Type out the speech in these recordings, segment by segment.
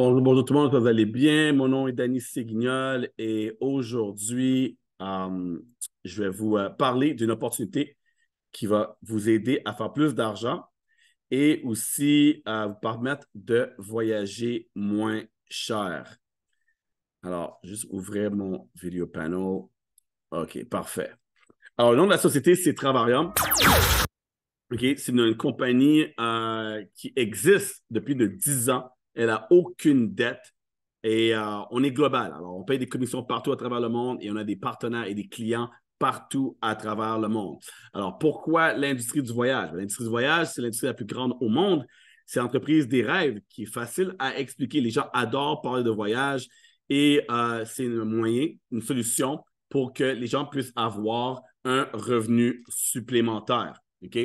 Bonjour, tout le monde, vous allez bien. Mon nom est Dany Signol et aujourd'hui, euh, je vais vous euh, parler d'une opportunité qui va vous aider à faire plus d'argent et aussi à euh, vous permettre de voyager moins cher. Alors, juste ouvrir mon vidéo panel. OK, parfait. Alors, le nom de la société, c'est Travarium. OK, c'est une, une compagnie qui existe depuis de 10 ans elle n'a aucune dette. Et euh, on est global. Alors, on paye des commissions partout à travers le monde et on a des partenaires et des clients partout à travers le monde. Alors, pourquoi l'industrie du voyage? Ben, l'industrie du voyage, c'est l'industrie la plus grande au monde. C'est l'entreprise des rêves qui est facile à expliquer. Les gens adorent parler de voyage et euh, c'est un moyen, une solution pour que les gens puissent avoir un revenu supplémentaire. OK?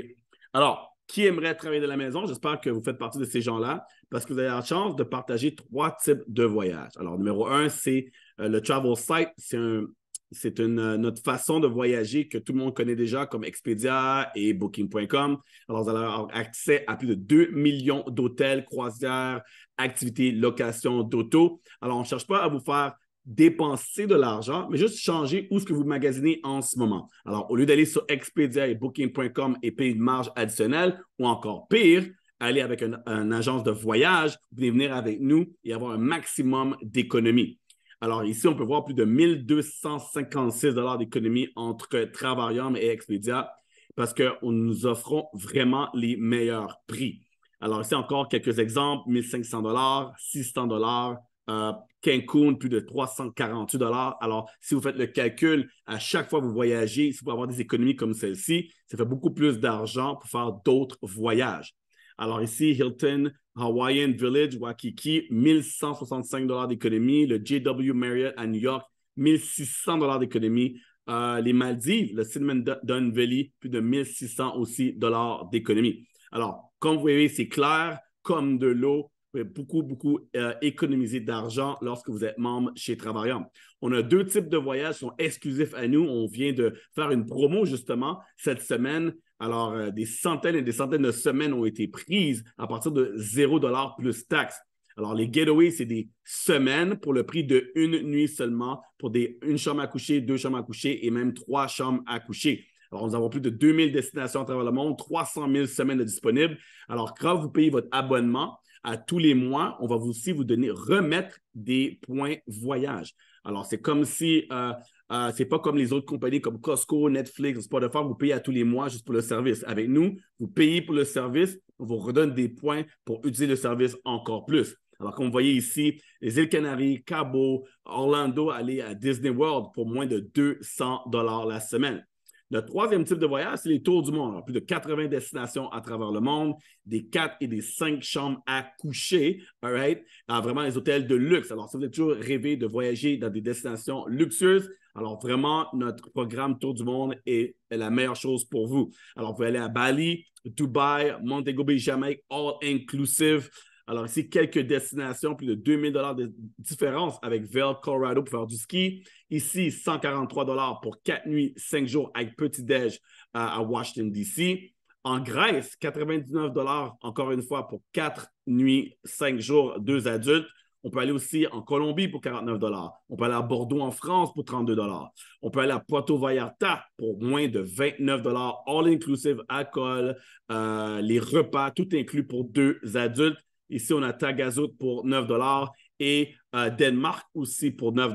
Alors, qui aimerait travailler de la maison, j'espère que vous faites partie de ces gens-là parce que vous avez la chance de partager trois types de voyages. Alors, numéro un, c'est euh, le Travel Site. C'est une, euh, notre façon de voyager que tout le monde connaît déjà comme Expedia et Booking.com. Alors, vous allez avoir accès à plus de 2 millions d'hôtels, croisières, activités, locations d'auto. Alors, on ne cherche pas à vous faire dépenser de l'argent, mais juste changer où ce que vous magasinez en ce moment. Alors, au lieu d'aller sur Expedia et Booking.com et payer une marge additionnelle, ou encore pire, aller avec une, agence de voyage, vous venir avec nous et avoir un maximum d'économies. Alors ici, on peut voir plus de 1256 d'économies entre Travarium et Expedia parce que nous offrons vraiment les meilleurs prix. Alors ici encore quelques exemples, 1500 600 Cancun, plus de 348 dollars. Alors, si vous faites le calcul, à chaque fois que vous voyagez, si vous pouvez avoir des économies comme celle-ci, ça fait beaucoup plus d'argent pour faire d'autres voyages. Alors ici, Hilton, Hawaiian Village, Waikiki, 1165 dollars d'économie. Le JW Marriott à New York, 1600 dollars d'économie. Euh, les Maldives, le Cinnamon Dun Valley, plus de 1600 aussi dollars d'économie. Alors, comme vous voyez, c'est clair, comme de l'eau, beaucoup, beaucoup euh, économiser d'argent lorsque vous êtes membre chez Travaillant. On a deux types de voyages qui sont exclusifs à nous. On vient de faire une promo justement cette semaine. Alors, euh, des centaines et des centaines de semaines ont été prises à partir de 0 plus taxes. Alors, les getaways, c'est des semaines pour le prix de une nuit seulement pour des, une chambre à coucher, deux chambres à coucher et même trois chambres à coucher. Alors, nous avons plus de 2000 destinations à travers le monde, 300 000 semaines disponibles. Alors, quand vous payez votre abonnement, à tous les mois, on va aussi vous donner, remettre des points voyage. Alors, c'est comme si, euh, euh, c'est pas comme les autres compagnies comme Costco, Netflix, Spotify, vous payez à tous les mois juste pour le service. Avec nous, vous payez pour le service, on vous redonne des points pour utiliser le service encore plus. Alors, comme vous voyez ici, les îles Canaries, Cabo, Orlando, aller à Disney World pour moins de 200 dollars la semaine. Le troisième type de voyage, c'est les tours du monde. plus de 80 destinations à travers le monde, des quatre et des cinq chambres à coucher, right? vraiment les hôtels de luxe. Alors, si vous êtes toujours rêvé de voyager dans des destinations luxueuses, alors vraiment, notre programme Tour du Monde est la meilleure chose pour vous. Alors, vous pouvez aller à Bali, Dubaï, Montego Bay, Jamaïque, all inclusive. Alors ici, quelques destinations, plus de 2000 dollars de différence avec Vail, Colorado pour faire du ski. Ici, 143 dollars pour 4 nuits, 5 jours avec petit-déj à, Washington, D.C. En Grèce, 99 dollars encore une fois pour 4 nuits, 5 jours, 2 adultes. On peut aller aussi en Colombie pour 49 dollars. On peut aller à Bordeaux en France pour 32 dollars. On peut aller à Puerto Vallarta pour moins de 29 dollars, all inclusive, alcool, euh, les repas, tout inclus pour deux adultes. Ici, on a Tagazout pour 9 et euh, Danemark aussi pour 9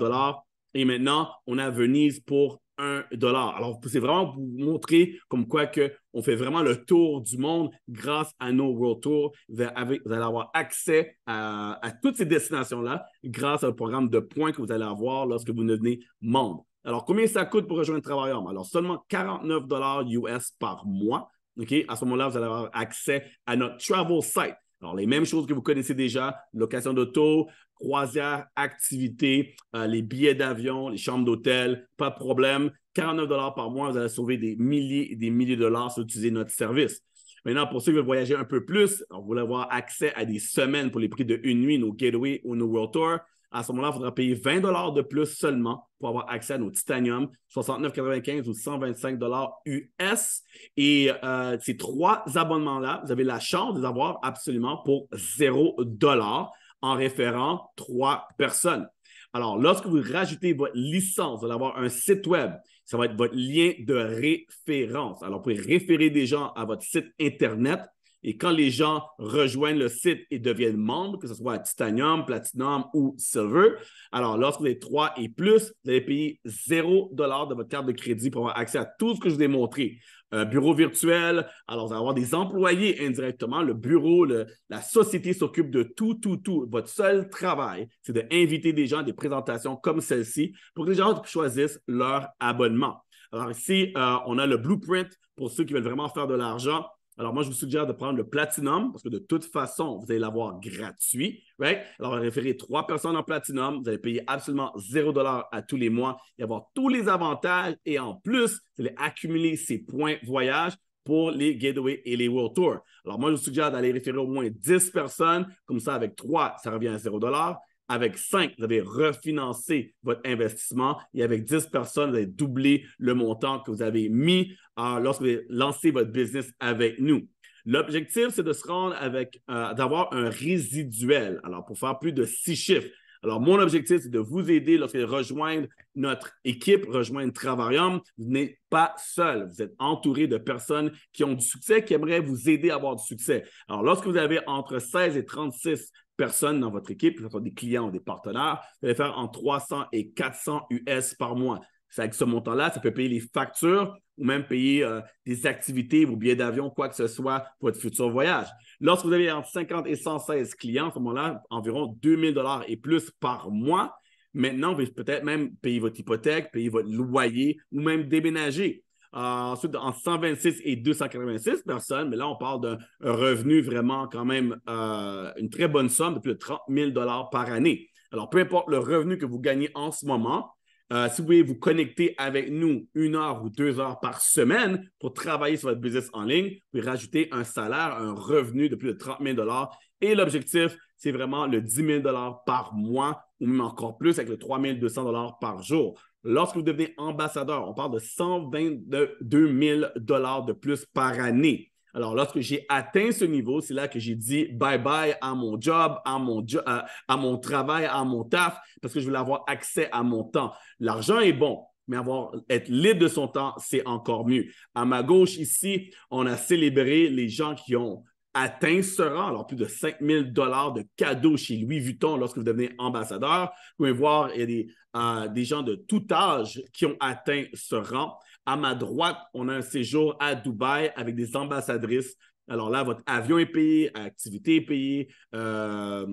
Et maintenant, on a Venise pour 1 Alors, c'est vraiment pour vous montrer comme quoi on fait vraiment le tour du monde grâce à nos World Tours. Vous, allez avoir accès à, toutes ces destinations-là grâce au programme de points que vous allez avoir lorsque vous devenez membre. Alors, combien ça coûte pour rejoindre Travailleur? Alors, seulement 49 US par mois. OK? À ce moment-là, vous allez avoir accès à notre travel site. Alors, les mêmes choses que vous connaissez déjà, location d'auto, croisière, activité, euh, les billets d'avion, les chambres d'hôtel, pas de problème. 49 par mois, vous allez sauver des milliers et des milliers de dollars si vous utilisez notre service. Maintenant, pour ceux qui veulent voyager un peu plus, vous voulez avoir accès à des semaines pour les prix de une nuit, nos Gateway ou nos World Tour. À ce moment-là, il faudra payer 20 de plus seulement pour avoir accès à nos titanium, 69,95 ou 125 US. Et euh, ces trois abonnements-là, vous avez la chance de les avoir absolument pour 0 en référant trois personnes. Alors, lorsque vous rajoutez votre licence, vous allez avoir un site web. Ça va être votre lien de référence. Alors, vous pouvez référer des gens à votre site Internet et quand les gens rejoignent le site et deviennent membres, que ce soit Titanium, Platinum ou Silver, alors lorsque vous êtes 3 et plus, vous allez payer 0 de votre carte de crédit pour avoir accès à tout ce que je vous ai montré. Euh, bureau virtuel, alors vous allez avoir des employés indirectement, le bureau, la société s'occupe de tout, tout, tout. Votre seul travail, c'est d'inviter des gens à des présentations comme celle-ci pour que les gens choisissent leur abonnement. Alors ici, euh, on a le blueprint pour ceux qui veulent vraiment faire de l'argent. Alors, moi, je vous suggère de prendre le Platinum parce que de toute façon, vous allez l'avoir gratuit. Right? Alors, référer trois personnes en Platinum. Vous allez payer absolument 0 à tous les mois et avoir tous les avantages. Et en plus, vous allez accumuler ces points voyage pour les Gateways et les World Tours. Alors, moi, je vous suggère d'aller référer au moins 10 personnes. Comme ça, avec trois, ça revient à 0 avec 5, vous avez refinancé votre investissement et avec 10 personnes, vous avez doublé le montant que vous avez mis euh, lorsque vous avez lancé votre business avec nous. L'objectif, c'est de se rendre avec, euh, d'avoir un résiduel. Alors, pour faire plus de six chiffres. Alors, mon objectif, c'est de vous aider lorsque vous rejoignez notre équipe, rejoindre Travarium. Vous n'êtes pas seul. Vous êtes entouré de personnes qui ont du succès, qui aimeraient vous aider à avoir du succès. Alors, lorsque vous avez entre 16 et 36 personne dans votre équipe, que ce soit des clients ou des partenaires, vous allez faire entre 300 et 400 US par mois. C'est avec ce montant-là, ça peut payer les factures ou même payer euh, des activités, vos billets d'avion, quoi que ce soit pour votre futur voyage. Lorsque vous avez entre 50 et 116 clients, à ce moment-là, environ 2000 dollars et plus par mois. Maintenant, vous pouvez peut-être même payer votre hypothèque, payer votre loyer ou même déménager. Euh, ensuite, entre 126 et 286 personnes, mais là, on parle d'un revenu vraiment quand même euh, une très bonne somme de plus de 30 000 par année. Alors, peu importe le revenu que vous gagnez en ce moment, euh, si vous voulez vous connecter avec nous une heure ou deux heures par semaine pour travailler sur votre business en ligne, vous pouvez rajouter un salaire, un revenu de plus de 30 000 Et l'objectif, c'est vraiment le 10 000 par mois ou même encore plus avec le 3200 dollars par jour. Lorsque vous devenez ambassadeur, on parle de 122 000 dollars de plus par année. Alors, lorsque j'ai atteint ce niveau, c'est là que j'ai dit bye bye à mon job, à mon, à mon travail, à mon taf, parce que je voulais avoir accès à mon temps. L'argent est bon, mais avoir, être libre de son temps, c'est encore mieux. À ma gauche, ici, on a célébré les gens qui ont atteint ce rang, alors plus de 5000 dollars de cadeaux chez Louis Vuitton lorsque vous devenez ambassadeur. Vous pouvez voir, il y a euh, des, gens de tout âge qui ont atteint ce rang. À ma droite, on a un séjour à Dubaï avec des ambassadrices. Alors là, votre avion est payé, activité est payée, euh,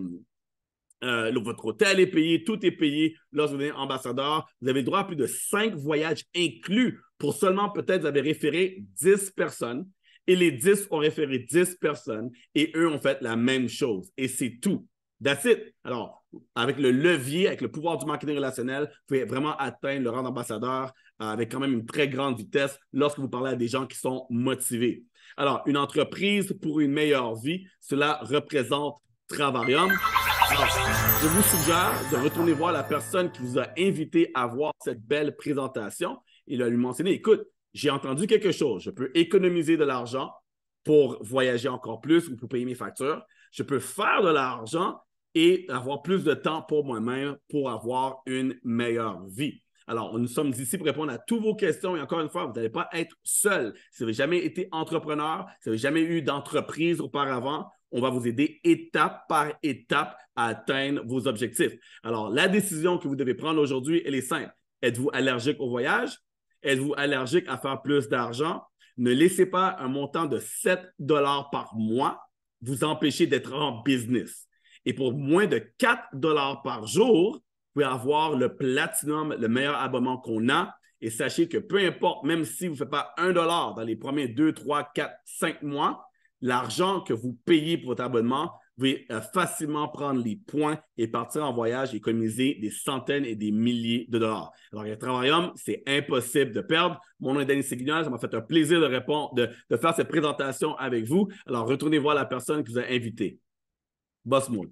euh, votre hôtel est payé, tout est payé. Lorsque vous devenez ambassadeur, vous avez droit à plus de 5 voyages inclus pour seulement peut-être, vous avez référé 10 personnes. Et les 10 ont référé 10 personnes et eux ont fait la même chose. Et c'est tout. That's it. Alors, avec le levier, avec le pouvoir du marketing relationnel, vous pouvez vraiment atteindre le rang d'ambassadeur euh, avec quand même une très grande vitesse lorsque vous parlez à des gens qui sont motivés. Alors, une entreprise pour une meilleure vie, cela représente Travarium. je vous suggère de retourner voir la personne qui vous a invité à voir cette belle présentation Il a lui mentionné, écoute, j'ai entendu quelque chose. Je peux économiser de l'argent pour voyager encore plus ou pour payer mes factures. Je peux faire de l'argent et avoir plus de temps pour moi-même pour avoir une meilleure vie. Alors, nous sommes ici pour répondre à toutes vos questions. Et encore une fois, vous n'allez pas être seul. Si vous n'avez jamais été entrepreneur, si vous n'avez jamais eu d'entreprise auparavant, on va vous aider étape par étape à atteindre vos objectifs. Alors, la décision que vous devez prendre aujourd'hui, elle est simple. Êtes-vous allergique au voyage? Êtes-vous allergique à faire plus d'argent? Ne laissez pas un montant de 7 dollars par mois vous empêcher d'être en business. Et pour moins de 4 dollars par jour, vous pouvez avoir le platinum, le meilleur abonnement qu'on a. Et sachez que peu importe, même si vous ne faites pas 1 dollar dans les premiers 2, 3, 4, 5 mois, l'argent que vous payez pour votre abonnement pouvez euh, facilement prendre les points et partir en voyage et économiser des centaines et des milliers de dollars. Alors, les Travarium, c'est impossible de perdre. Mon nom est Denis Séguinal. Ça m'a fait un plaisir de, répondre, de, faire cette présentation avec vous. Alors, retournez voir la personne qui vous a invité. Boss Moon.